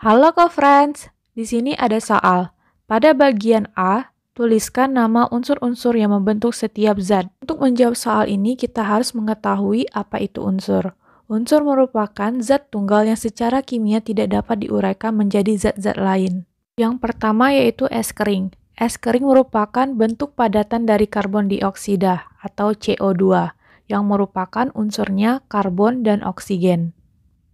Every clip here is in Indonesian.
Halo co-friends, di sini ada soal. Pada bagian A, tuliskan nama unsur-unsur yang membentuk setiap zat. Untuk menjawab soal ini, kita harus mengetahui apa itu unsur. Unsur merupakan zat tunggal yang secara kimia tidak dapat diuraikan menjadi zat-zat lain. Yang pertama yaitu es kering. Es kering merupakan bentuk padatan dari karbon dioksida atau CO2 yang merupakan unsurnya karbon dan oksigen.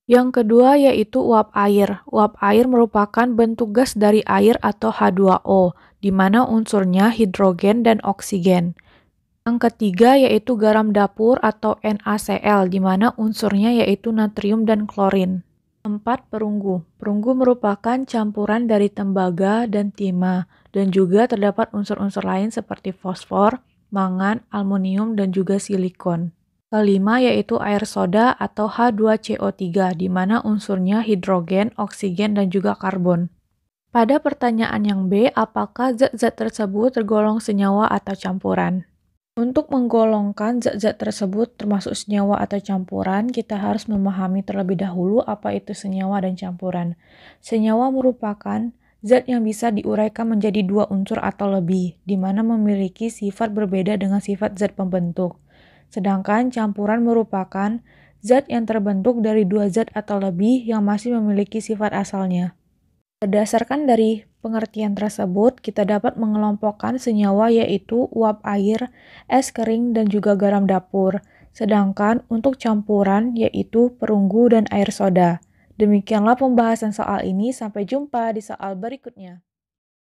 Yang kedua yaitu uap air. Uap air merupakan bentuk gas dari air atau H2O, di mana unsurnya hidrogen dan oksigen. Yang ketiga yaitu garam dapur atau NaCl, di mana unsurnya yaitu natrium dan klorin. Empat perunggu. Perunggu merupakan campuran dari tembaga dan timah, dan juga terdapat unsur-unsur lain seperti fosfor, mangan, aluminium, dan juga silikon. Kelima yaitu air soda atau H2CO3 di mana unsurnya hidrogen, oksigen, dan juga karbon. Pada pertanyaan yang B, apakah zat-zat tersebut tergolong senyawa atau campuran? Untuk menggolongkan zat-zat tersebut termasuk senyawa atau campuran, kita harus memahami terlebih dahulu apa itu senyawa dan campuran. Senyawa merupakan zat yang bisa diuraikan menjadi dua unsur atau lebih, di mana memiliki sifat berbeda dengan sifat zat pembentuk sedangkan campuran merupakan zat yang terbentuk dari dua zat atau lebih yang masih memiliki sifat asalnya. Berdasarkan dari pengertian tersebut, kita dapat mengelompokkan senyawa yaitu uap air, es kering, dan juga garam dapur. Sedangkan untuk campuran yaitu perunggu dan air soda. Demikianlah pembahasan soal ini, sampai jumpa di soal berikutnya.